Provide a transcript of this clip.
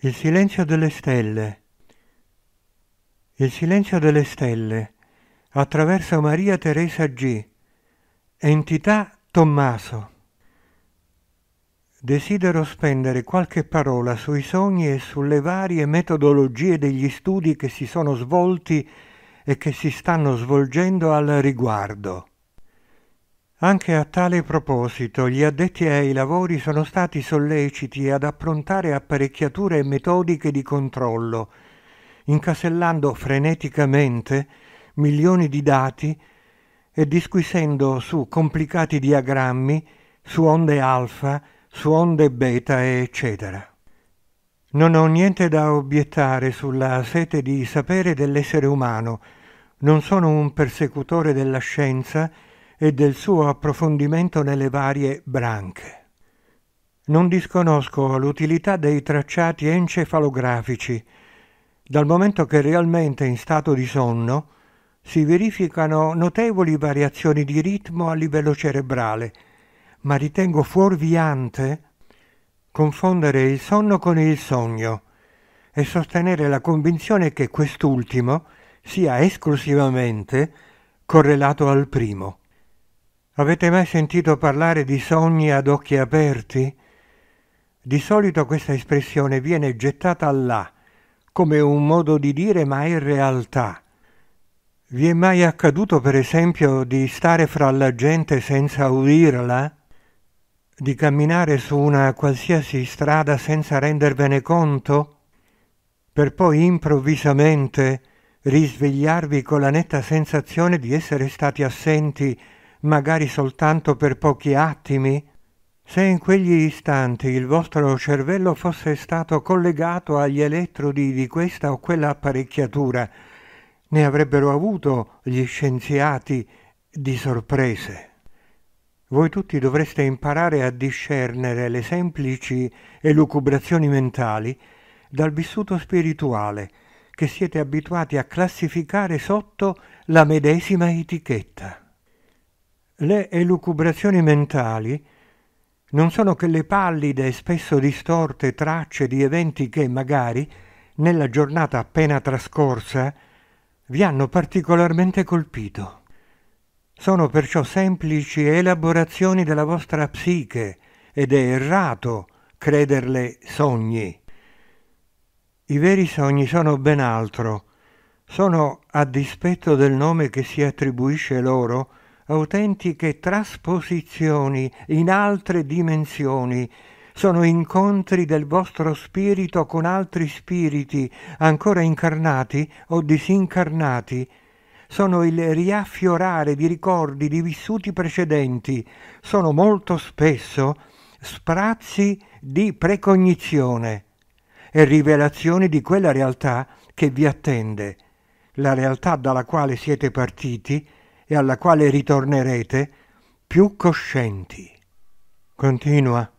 Il silenzio delle stelle. Il silenzio delle stelle attraverso Maria Teresa G. Entità Tommaso. Desidero spendere qualche parola sui sogni e sulle varie metodologie degli studi che si sono svolti e che si stanno svolgendo al riguardo. Anche a tale proposito gli addetti ai lavori sono stati solleciti ad approntare apparecchiature e metodiche di controllo, incasellando freneticamente milioni di dati e disquisendo su complicati diagrammi, su onde alfa, su onde beta, eccetera. Non ho niente da obiettare sulla sete di sapere dell'essere umano, non sono un persecutore della scienza, e del suo approfondimento nelle varie branche. Non disconosco l'utilità dei tracciati encefalografici, dal momento che realmente in stato di sonno si verificano notevoli variazioni di ritmo a livello cerebrale, ma ritengo fuorviante confondere il sonno con il sogno e sostenere la convinzione che quest'ultimo sia esclusivamente correlato al primo. Avete mai sentito parlare di sogni ad occhi aperti? Di solito questa espressione viene gettata là, come un modo di dire ma è realtà. Vi è mai accaduto, per esempio, di stare fra la gente senza udirla? Di camminare su una qualsiasi strada senza rendervene conto? Per poi improvvisamente risvegliarvi con la netta sensazione di essere stati assenti magari soltanto per pochi attimi? Se in quegli istanti il vostro cervello fosse stato collegato agli elettrodi di questa o quella apparecchiatura, ne avrebbero avuto gli scienziati di sorprese. Voi tutti dovreste imparare a discernere le semplici elucubrazioni mentali dal vissuto spirituale che siete abituati a classificare sotto la medesima etichetta. Le elucubrazioni mentali non sono che le pallide e spesso distorte tracce di eventi che magari, nella giornata appena trascorsa, vi hanno particolarmente colpito. Sono perciò semplici elaborazioni della vostra psiche ed è errato crederle sogni. I veri sogni sono ben altro, sono, a dispetto del nome che si attribuisce loro, autentiche trasposizioni in altre dimensioni, sono incontri del vostro spirito con altri spiriti ancora incarnati o disincarnati, sono il riaffiorare di ricordi di vissuti precedenti, sono molto spesso sprazzi di precognizione e rivelazioni di quella realtà che vi attende, la realtà dalla quale siete partiti, e alla quale ritornerete più coscienti. Continua.